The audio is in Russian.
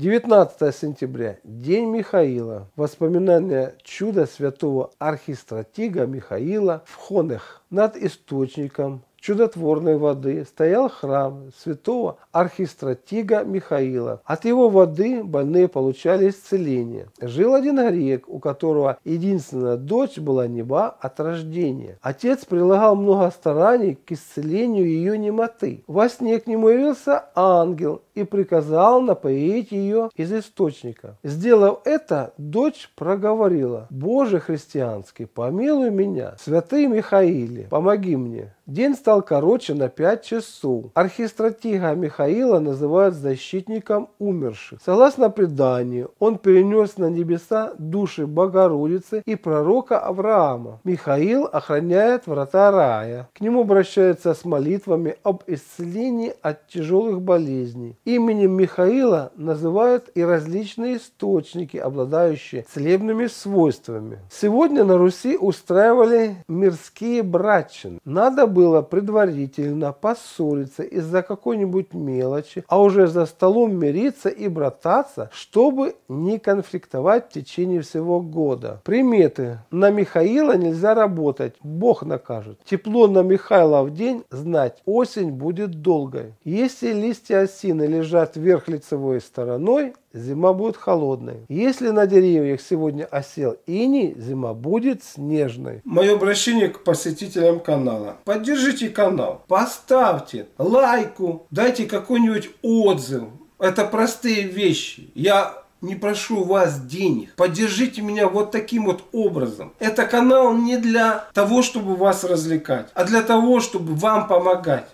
19 сентября – День Михаила. воспоминание чуда святого архистратига Михаила в Хонех над источником чудотворной воды стоял храм святого архистратига Михаила. От его воды больные получали исцеление. Жил один грек, у которого единственная дочь была неба от рождения. Отец прилагал много стараний к исцелению ее немоты. Во сне к нему явился ангел и приказал напоить ее из источника. Сделав это, дочь проговорила, «Боже христианский, помилуй меня, святый Михаиле, помоги мне». День стал короче на 5 часов. Архистратига Михаила называют защитником умерших. Согласно преданию, он перенес на небеса души Богородицы и пророка Авраама. Михаил охраняет врата рая. К нему обращаются с молитвами об исцелении от тяжелых болезней. Именем Михаила называют и различные источники, обладающие целебными свойствами. Сегодня на Руси устраивали мирские брачины. Надо было было предварительно поссориться из-за какой-нибудь мелочи, а уже за столом мириться и брататься, чтобы не конфликтовать в течение всего года. Приметы. На Михаила нельзя работать, Бог накажет. Тепло на Михаила в день знать, осень будет долгой. Если листья осины лежат вверх лицевой стороной, зима будет холодной. Если на деревьях сегодня осел иней, зима будет снежной. Мое обращение к посетителям канала. Поддержите канал, поставьте лайку, дайте какой-нибудь отзыв. Это простые вещи. Я не прошу вас денег. Поддержите меня вот таким вот образом. Это канал не для того, чтобы вас развлекать, а для того, чтобы вам помогать.